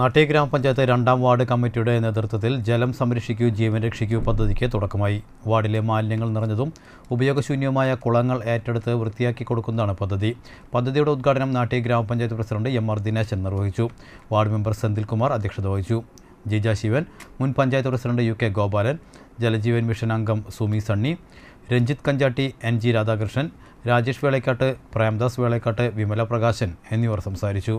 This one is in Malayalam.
നാട്ടെ ഗ്രാമപഞ്ചായത്ത് രണ്ടാം വാർഡ് കമ്മിറ്റിയുടെ നേതൃത്വത്തിൽ ജലം സംരക്ഷിക്കൂ ജീവൻ രക്ഷിക്കൂ പദ്ധതിക്ക് തുടക്കമായി വാർഡിലെ മാലിന്യങ്ങൾ നിറഞ്ഞതും ഉപയോഗശൂന്യവുമായ കുളങ്ങൾ ഏറ്റെടുത്ത് വൃത്തിയാക്കി കൊടുക്കുന്നതാണ് പദ്ധതി പദ്ധതിയുടെ ഉദ്ഘാടനം നാട്ടെ ഗ്രാമപഞ്ചായത്ത് പ്രസിഡന്റ് എം ആർ ദിനേശൻ നിർവഹിച്ചു വാർഡ് മെമ്പർ സെന്തിൽകുമാർ അധ്യക്ഷത വഹിച്ചു ജിജ ശിവൻ മുൻ panchayat president U K Gopalan Jal Jeevan mission അംഗം സുമി സണ്ണി രഞ്ജിത്ത് കഞ്ചാട്ടി എൻ ജി രാധാകൃഷ്ണൻ രാജേഷ് വേളയ്ക്കാട്ട് പ്രേംദാസ് വേളയ്ക്കാട്ട് വിമല പ്രകാശൻ എന്നിവർ സംസാരിച്ചു